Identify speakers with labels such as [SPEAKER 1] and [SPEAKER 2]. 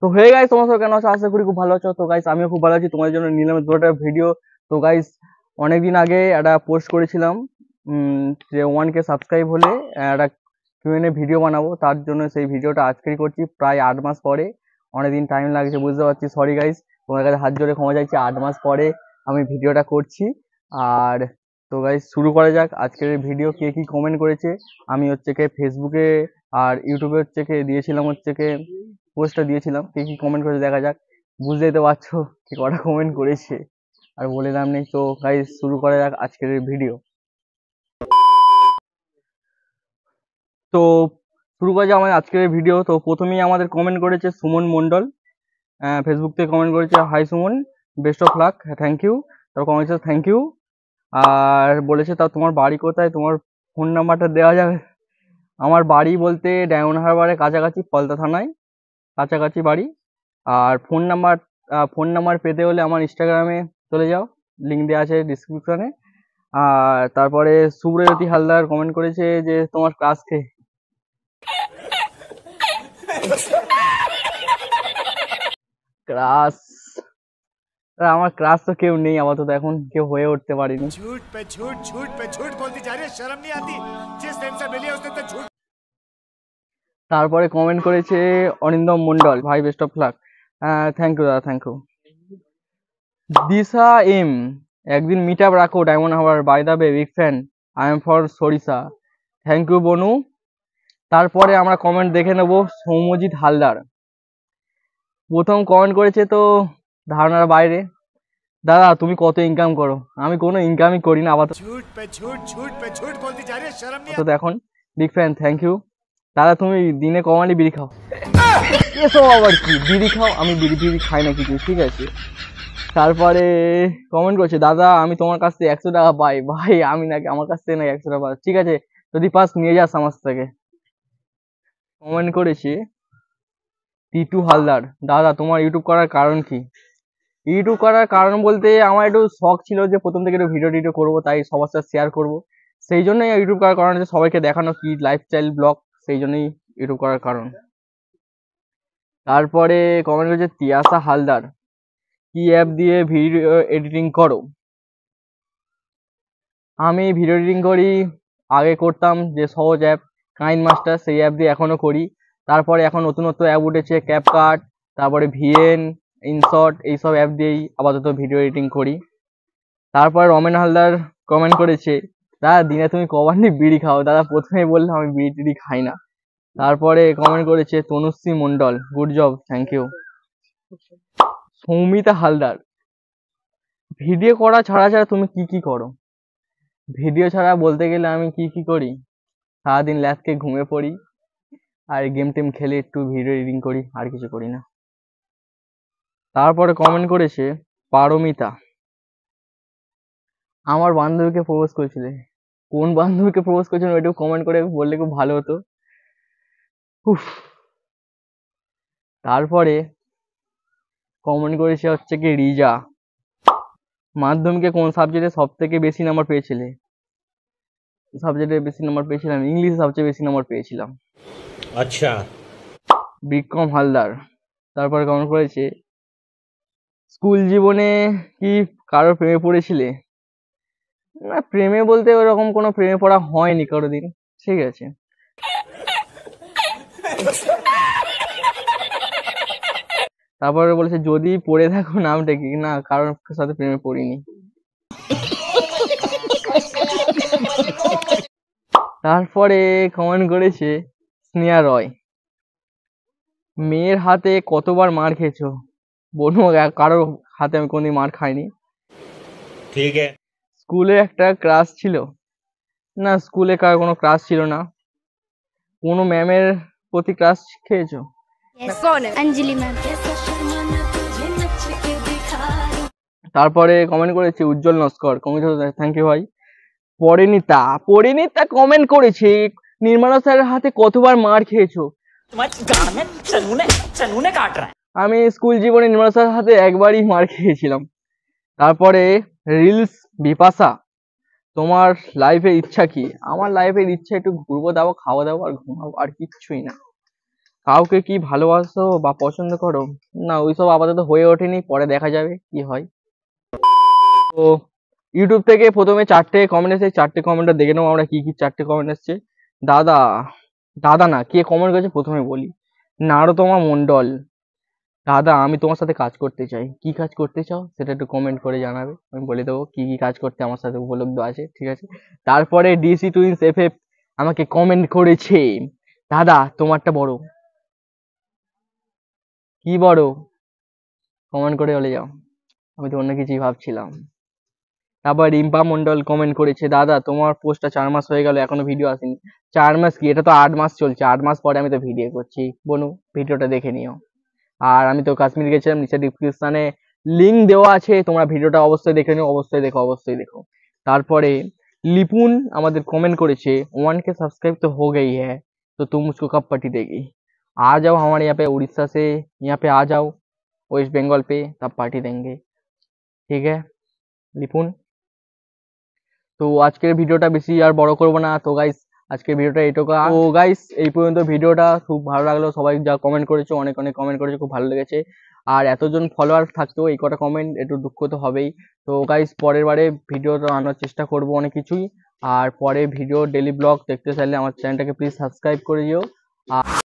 [SPEAKER 1] তো হয়ে গাইস তোমার সব কেন আছো আশা করি খুব ভালো আছো তো গাইস আমিও খুব ভালো আছি তোমাদের জন্য নিলাম দুটো ভিডিও তো গাইস অনেকদিন আগে একটা পোস্ট করেছিলাম যে ওয়ান কে সাবস্ক্রাইব হলে একটা কিউএনএ ভিডিও বানাবো তার জন্য সেই ভিডিওটা আজকেই করছি প্রায় আট মাস পরে অনেকদিন টাইম লাগছে বুঝতে পারছি সরি গাইস তোমার কাছে হাত জোরে ক্ষমা চাইছি আট মাস পরে আমি ভিডিওটা করছি আর তো গাইস শুরু করা যাক আজকের ভিডিও কে কি কমেন্ট করেছে আমি হচ্ছে কে ফেসবুকে আর ইউটিউবে হচ্ছে কে দিয়েছিলাম হচ্ছে কে পোস্টটা দিয়েছিলাম কে কী কমেন্ট করেছে দেখা যাক বুঝতেই তো পারছো কে কটা কমেন্ট করেছে আর বলে দাম নেই তো গাই শুরু করা যাক আজকের ভিডিও তো শুরু করা যাক আমাদের আজকের ভিডিও তো প্রথমেই আমাদের কমেন্ট করেছে সুমন মন্ডল ফেসবুক থেকে কমেন্ট করেছে hi Suman best of luck thank you তারপর কমেন্ট করেছে থ্যাংক ইউ আর বলেছে তা তোমার বাড়ি কোথায় তোমার ফোন নাম্বারটা দেওয়া যাবে আমার বাড়ি বলতে ডায়মন্ড হারবারের কাছাকাছি পলতা থানায় কাছাকাছি বাড়ি আর ফোন নাম্বার ফোন নাম্বার পেতে হলে আমার ইনস্টাগ্রামে চলে যাও লিঙ্ক দেওয়া আছে ডিসক্রিপশনে আর তারপরে সুব্রজ্যোতি হালদার কমেন্ট করেছে যে তোমার কাজ কে ক্লাস আমার ক্রাস তো কেউ নেই আপাতত এখন কেউ হয়ে উঠতে পারিনি ঝুট পে ঝুট ঝুট পে ঝুট বলতে শরম তারপরে কমেন্ট করেছে অরিন্দম মন্ডল ভাই best of luck thank you দাদা থ্যাংক ইউ দিশা এম একদিন মিট আপ রাখো ডায়মন্ড হাওয়ার by the way big fan I am for Sarisha thank you বনু তারপরে আমরা কমেন্ট দেখে নেব সৌম্যজিৎ হালদার প্রথম কমেন্ট করেছে তো ধারণার বাইরে দাদা তুমি কত ইনকাম করো আমি কোনো ইনকামই করি না আপাতত এখন বিগ ফ্যান থ্যাংক ইউ দাদা তুমি দিনে কমানি বিড়ি খাও এসব আবার কি বিড়ি খাও আমি বিড়ি বিড়ি খাই না কিছু ঠিক আছে তারপরে কমেন্ট করছে দাদা আমি তোমার কাছ থেকে একশো টাকা পাই ভাই আমি নাকি আমার কাছ থেকে নাকি একশো টাকা পাই ঠিক আছে যদি পাস নিয়ে যাস আমার থেকে কমেন্ট করেছে টিটু হালদার দাদা তোমার ইউটিউব করার কারণ কি ইউটিউব করার কারণ বলতে আমার একটু শখ ছিল যে প্রথম থেকে একটু ভিডিও টিডিও করবো তাই সবার সাথে শেয়ার করবো সেই জন্যই ইউটিউব করার কারণ হচ্ছে সবাইকে দেখানো কি লাইফস্টাইল ব্লগ সেই জন্যই এটু করার কারণ তারপরে কমেন্ট করেছে তিয়াসা হালদার কি অ্যাপ দিয়ে ভিডিও এডিটিং করো আমি ভিডিও এডিটিং করি আগে করতাম যে সহজ অ্যাপ কাইন মাস্টার সেই অ্যাপ দিয়ে এখনও করি তারপরে এখন নতুন নতুন অ্যাপ উঠেছে ক্যাপকার্ট তারপরে ভিএন ইনশর্ট এইসব অ্যাপ দিয়েই আপাতত ভিডিও এডিটিং করি তারপর রমেন হালদার কমেন্ট করেছে দাদা দিনে তুমি কবার নি বিড়ি খাও দাদা প্রথমে বললে আমি বিড়ি টিড়ি খাই না তারপরে কমেন্ট করেছে Tanushree Mondal good job thank you Soumita Haldar video করা ছাড়া ছাড়া তুমি কি কি করো ভিডিও ছাড়া বলতে গেলে আমি কি কি করি সারাদিন ল্যাবকে ঘুমিয়ে পড়ি আর গেম টেম খেলে একটু ভিডিও এডিটিং করি আর কিছু করি না তারপরে কমেন্ট করেছে পারমিতা আমার বান্ধবীকে প্রপোজ করেছিলে কোন বান্ধবীকে প্রপোজ করছেন ওইটু কমেন্ট করে বললে খুব ভালো হতো উফ তারপরে কমেন্ট করেছে হচ্ছে কি রিজা মাধ্যমিকে কোন সাবজেক্টে সব থেকে বেশি নাম্বার পেয়েছিলে সাবজেক্টে বেশি নাম্বার পেয়েছিলাম ইংলিশে সবচেয়ে বেশি নাম্বার পেয়েছিলাম আচ্ছা বিক্রম হালদার তারপরে কমেন্ট করেছে স্কুল জীবনে কি কারোর প্রেমে পড়েছিলে না প্রেমে বলতে ওরকম কোনো প্রেমে পড়া হয়নি কারো দিন ঠিক আছে তারপরে বলেছে যদি পড়ে থাকো নামটা কি না কারোর সাথে প্রেমে পড়িনি তারপরে কমেন্ট করেছে স্নেহা রয় মেয়ের হাতে কতবার মার খেয়েছো বোনো কারোর হাতে আমি কোনদিন মার খাইনি ঠিক আছে স্কুলে একটা ক্লাস ছিল না স্কুলে কার কোনো ক্লাস ছিল না কোনো ম্যামের প্রতি ক্লাস খেয়েছো অঞ্জলি ম্যাম তারপরে কমেন্ট করেছে Ujjwal Naskar comment thank you ভাই পরিণীতা পরিণীতা কমেন্ট করেছে নির্মলা স্যারের হাতে কতবার মার খেয়েছো আমি স্কুল জীবনে নির্মলা স্যারের হাতে একবারই মার খেয়েছিলাম তারপরে রিলস বিপাশা তোমার লাইফের ইচ্ছা কি আমার লাইফের ইচ্ছা একটু ঘুরবো দাও খাওয়া দাওয়া আর ঘুমাবো আর কিচ্ছুই না কাউকে কি ভালোবাসো বা পছন্দ করো না ওইসব আপাতত হয়ে ওঠেনি পরে দেখা যাবে কি হয় তো ইউটিউব থেকে প্রথমে চারটে কমেন্ট এসে চারটে কমেন্টটা দেখে নেবো আমরা কি কি চারটে কমেন্ট এসছে দাদা দাদা না কে কমেন্ট করেছে প্রথমে বলি নারতমা মন্ডল দাদা আমি তোমার সাথে কাজ করতে চাই কি কাজ করতে চাও সেটা একটু কমেন্ট করে জানাবে আমি বলে দেবো কি কি কাজ করতে আমার সাথে উপলব্ধ আছে ঠিক আছে তারপরে ডিসি টুইন্স এফ এফ আমাকে কমেন্ট করেছে দাদা তোমারটা বড় কি বড় কমেন্ট করে চলে যাও আমি তো অন্য কিছুই ভাবছিলাম তারপর রিম্পা মন্ডল কমেন্ট করেছে দাদা তোমার পোস্টটা চার মাস হয়ে গেল এখনো ভিডিও আসেনি চার মাস কি এটা তো আট মাস চলছে আট মাস পরে আমি তো ভিডিও করছি বনু ভিডিওটা দেখে নিও আর আমি তো কাশ্মীর গেছিলাম নিচে ডিসক্রিপশানে লিঙ্ক দেওয়া আছে তোমরা ভিডিওটা অবশ্যই দেখে নিও অবশ্যই দেখো অবশ্যই দেখো তারপরে লিপুন আমাদের কমেন্ট করেছে ওয়ানকে সাবস্ক্রাইব তো হো গেই হ্যাঁ তো तो মুসকো কাপ পাটি पट्टी আ যাও আমার हमारे यहाँ पे उड़ीसा से यहाँ पे आ जाओ वेस्ट बंगाल पे ঠিক আছে হ্যাঁ, লিপুন তো আজকের ভিডিওটা বেশি আর বড় করব না তো গাইস আজকে ভিডিওটা এইটুকু ও গাইস এই পর্যন্ত ভিডিওটা খুব ভালো লাগলো সবাই যা কমেন্ট করেছে অনেক অনেক কমেন্ট করেছে খুব ভালো লেগেছে আর এতজন ফলোয়ার থাকতেও এই কটা কমেন্ট একটু দুঃখ তো হবেই তো গাইস পরের বারে ভিডিওটা আনার চেষ্টা করব অনেক কিছুই আর পরে ভিডিও ডেলি ব্লগ দেখতে চাইলে আমার চ্যানেলটাকে প্লিজ সাবস্ক্রাইব করে দিও আর